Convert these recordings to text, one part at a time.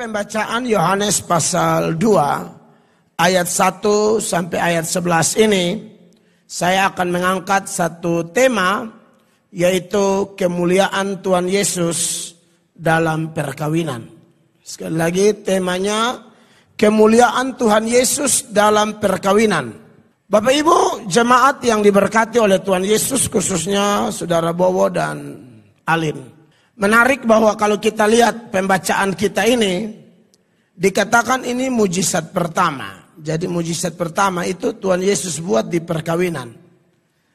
pembacaan Yohanes pasal 2 ayat 1 sampai ayat 11 ini saya akan mengangkat satu tema yaitu kemuliaan Tuhan Yesus dalam perkawinan. Sekali lagi temanya kemuliaan Tuhan Yesus dalam perkawinan. Bapak Ibu, jemaat yang diberkati oleh Tuhan Yesus khususnya Saudara Bowo dan Alin. Menarik bahwa kalau kita lihat pembacaan kita ini dikatakan ini mujizat pertama. Jadi mujizat pertama itu Tuhan Yesus buat di perkawinan.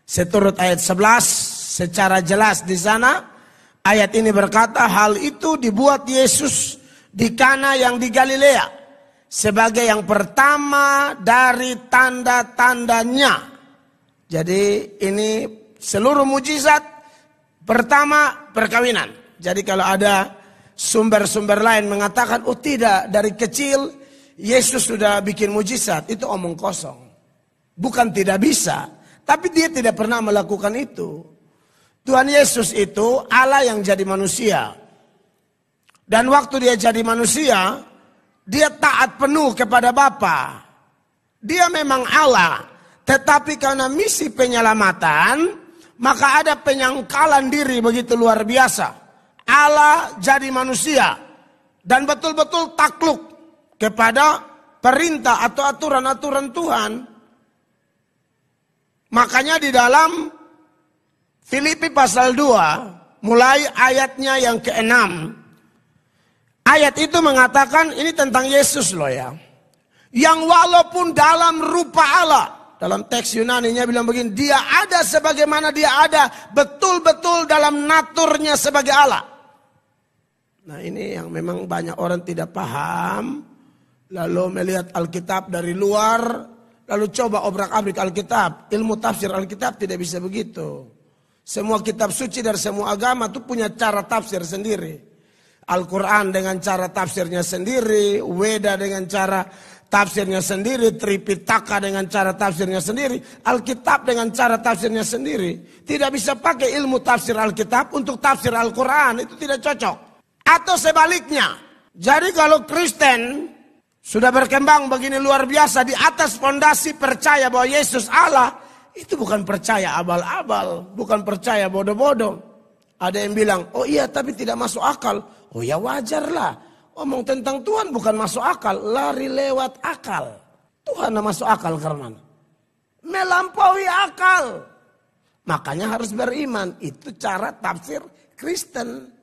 Seturut ayat 11 secara jelas di sana ayat ini berkata hal itu dibuat Yesus di Kana yang di Galilea sebagai yang pertama dari tanda-tandanya. Jadi ini seluruh mujizat pertama perkawinan. Jadi kalau ada sumber-sumber lain mengatakan, oh tidak, dari kecil Yesus sudah bikin mujizat, itu omong kosong. Bukan tidak bisa, tapi dia tidak pernah melakukan itu. Tuhan Yesus itu Allah yang jadi manusia. Dan waktu dia jadi manusia, dia taat penuh kepada Bapa. Dia memang Allah, tetapi karena misi penyelamatan, maka ada penyangkalan diri begitu luar biasa. Allah jadi manusia dan betul-betul takluk kepada perintah atau aturan-aturan Tuhan. Makanya di dalam Filipi pasal 2 mulai ayatnya yang ke-6 Ayat itu mengatakan ini tentang Yesus loh ya. Yang walaupun dalam rupa Allah. Dalam teks Yunani nya bilang begini. Dia ada sebagaimana dia ada. Betul-betul dalam naturnya sebagai Allah. Nah ini yang memang banyak orang tidak paham. Lalu melihat Alkitab dari luar. Lalu coba obrak-abrik Alkitab. Ilmu tafsir Alkitab tidak bisa begitu. Semua kitab suci dari semua agama itu punya cara tafsir sendiri. Al-Quran dengan cara tafsirnya sendiri, Weda dengan cara tafsirnya sendiri, Tripitaka dengan cara tafsirnya sendiri, Alkitab dengan cara tafsirnya sendiri. Tidak bisa pakai ilmu tafsir Alkitab untuk tafsir Al-Quran, itu tidak cocok. Atau sebaliknya. Jadi kalau Kristen sudah berkembang begini luar biasa di atas fondasi percaya bahwa Yesus Allah, itu bukan percaya abal-abal, bukan percaya bodoh-bodoh. Ada yang bilang, oh iya tapi tidak masuk akal. Oh ya wajarlah, omong tentang Tuhan bukan masuk akal, lari lewat akal. Tuhan masuk akal karena melampaui akal. Makanya harus beriman. Itu cara tafsir Kristen.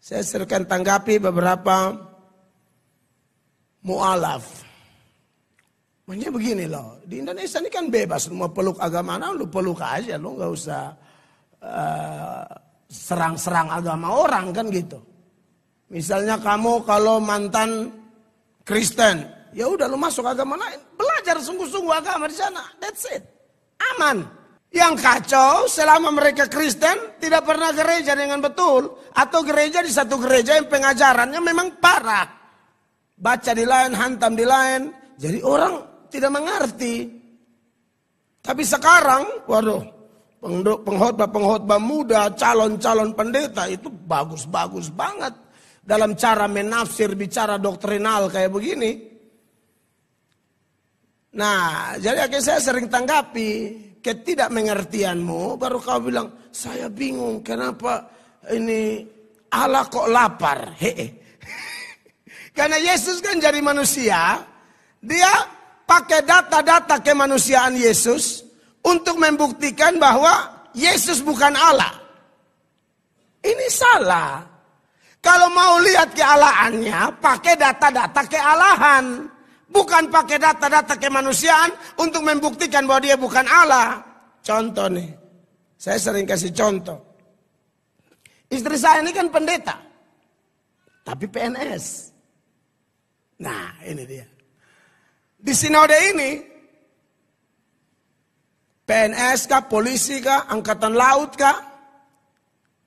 Saya akan tanggapi beberapa mualaf. Maksudnya begini loh, di Indonesia ini kan bebas, lu mau peluk agama mana lu peluk aja, lu nggak usah eh, serang-serang uh, agama orang kan gitu. Misalnya kamu kalau mantan Kristen, ya udah lu masuk agama lain, belajar sungguh-sungguh agama di sana, that's it, aman. Yang kacau selama mereka Kristen tidak pernah gereja dengan betul. Atau gereja di satu gereja yang pengajarannya memang parah. Baca di lain, hantam di lain. Jadi orang tidak mengerti. Tapi sekarang, waduh, pengkhotbah-pengkhotbah muda, calon-calon pendeta itu bagus-bagus banget. Dalam cara menafsir bicara doktrinal kayak begini. Nah, jadi akhirnya saya sering tanggapi ketidakmengertianmu baru kau bilang saya bingung kenapa ini Allah kok lapar. hehe Karena Yesus kan jadi manusia, dia pakai data-data kemanusiaan Yesus untuk membuktikan bahwa Yesus bukan Allah. Ini salah. Kalau mau lihat kealahannya, pakai data-data kealahan. Bukan pakai data-data kemanusiaan untuk membuktikan bahwa dia bukan Allah. Contoh nih. Saya sering kasih contoh. Istri saya ini kan pendeta. Tapi PNS. Nah ini dia. Di sinode ini. PNS kah, polisi kah, angkatan laut kah,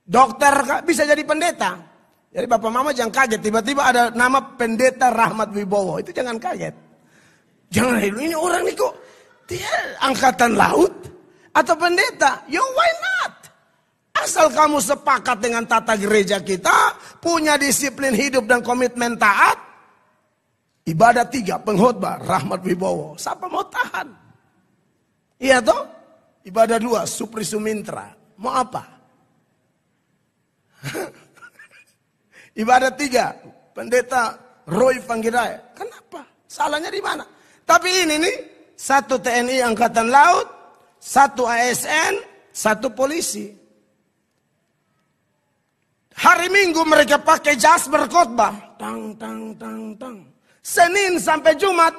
dokter kah, bisa jadi pendeta. Jadi bapak mama jangan kaget, tiba-tiba ada nama pendeta Rahmat Wibowo, itu jangan kaget. Jangan ini orang nih kok, dia angkatan laut atau pendeta, yo ya, why not? Asal kamu sepakat dengan tata gereja kita, punya disiplin hidup dan komitmen taat, ibadah tiga, pengkhotbah, Rahmat Wibowo, siapa mau tahan? Iya toh? Ibadah dua, Supri Sumintra, mau apa? Ibadah tiga, pendeta Roy Fangiraya. Kenapa? Salahnya di mana? Tapi ini nih, satu TNI Angkatan Laut, satu ASN, satu polisi. Hari Minggu mereka pakai jas berkhotbah. Tang, tang, tang, tang. Senin sampai Jumat.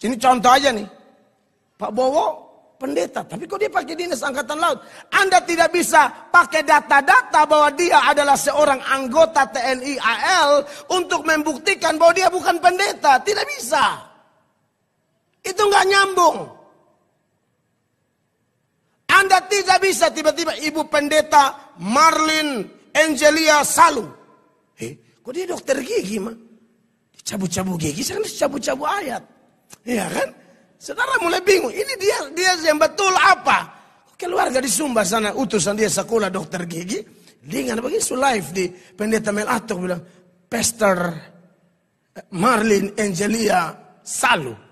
Ini contoh aja nih. Pak Bowo pendeta. Tapi kok dia pakai dinas angkatan laut? Anda tidak bisa pakai data-data bahwa dia adalah seorang anggota TNI AL untuk membuktikan bahwa dia bukan pendeta. Tidak bisa. Itu nggak nyambung. Anda tidak bisa tiba-tiba ibu pendeta Marlin Angelia Salu. Eh, kok dia dokter gigi mah? Dicabut-cabut gigi, sekarang dicabut-cabut ayat. Iya kan? Saudara mulai bingung, ini dia dia yang betul apa? Keluarga di Sumba sana, utusan dia sekolah dokter gigi. Dengan begini su live di pendeta Mel Atok bilang, Pastor eh, Marlin Angelia Salu.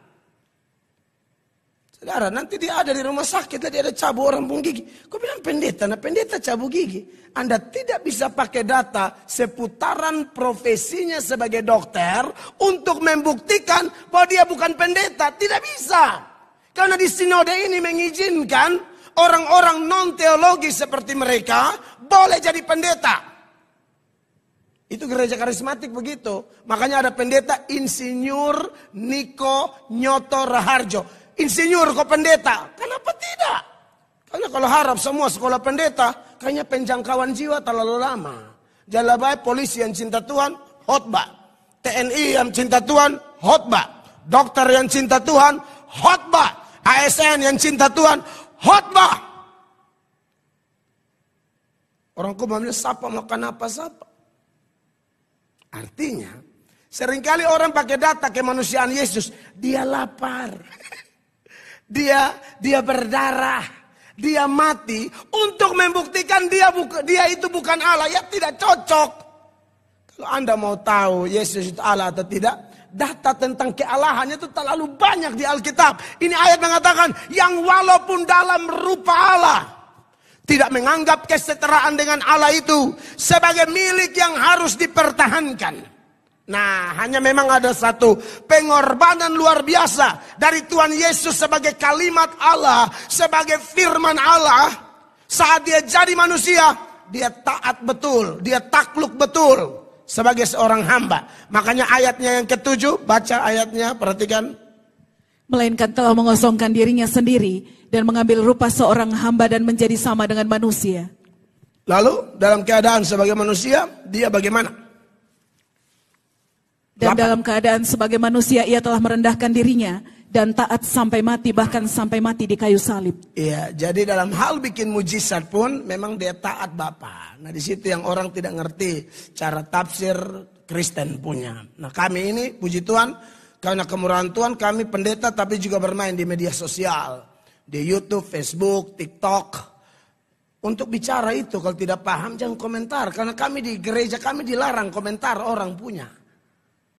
Saudara, nanti dia ada di rumah sakit, tadi ada cabut orang pun gigi. Kau bilang pendeta, nah pendeta cabut gigi. Anda tidak bisa pakai data seputaran profesinya sebagai dokter untuk membuktikan bahwa dia bukan pendeta. Tidak bisa. Karena di sinode ini mengizinkan orang-orang non-teologi seperti mereka boleh jadi pendeta. Itu gereja karismatik begitu. Makanya ada pendeta insinyur Niko Nyoto Raharjo insinyur kau pendeta. Kenapa tidak? Karena kalau harap semua sekolah pendeta, kayaknya penjangkauan jiwa terlalu lama. Jalabai polisi yang cinta Tuhan, hotba. TNI yang cinta Tuhan, hotba. Dokter yang cinta Tuhan, hotba. ASN yang cinta Tuhan, hotba. Orang Kuba bilang, sapa mau kenapa sapa. Artinya, seringkali orang pakai data kemanusiaan Yesus, dia lapar. Dia dia berdarah, dia mati untuk membuktikan dia buka, dia itu bukan Allah ya tidak cocok. Kalau Anda mau tahu Yesus itu Allah atau tidak, data tentang kealahannya itu terlalu banyak di Alkitab. Ini ayat mengatakan yang walaupun dalam rupa Allah tidak menganggap kesetaraan dengan Allah itu sebagai milik yang harus dipertahankan. Nah, hanya memang ada satu pengorbanan luar biasa dari Tuhan Yesus sebagai kalimat Allah, sebagai firman Allah. Saat dia jadi manusia, dia taat betul, dia takluk betul sebagai seorang hamba. Makanya ayatnya yang ketujuh, baca ayatnya, perhatikan. Melainkan telah mengosongkan dirinya sendiri dan mengambil rupa seorang hamba dan menjadi sama dengan manusia. Lalu dalam keadaan sebagai manusia, dia bagaimana? Dan dalam keadaan sebagai manusia ia telah merendahkan dirinya dan taat sampai mati bahkan sampai mati di kayu salib. Iya, jadi dalam hal bikin mujizat pun memang dia taat Bapa. Nah, di situ yang orang tidak ngerti cara tafsir Kristen punya. Nah, kami ini puji Tuhan karena kemurahan Tuhan kami pendeta tapi juga bermain di media sosial, di YouTube, Facebook, TikTok. Untuk bicara itu kalau tidak paham jangan komentar karena kami di gereja kami dilarang komentar orang punya.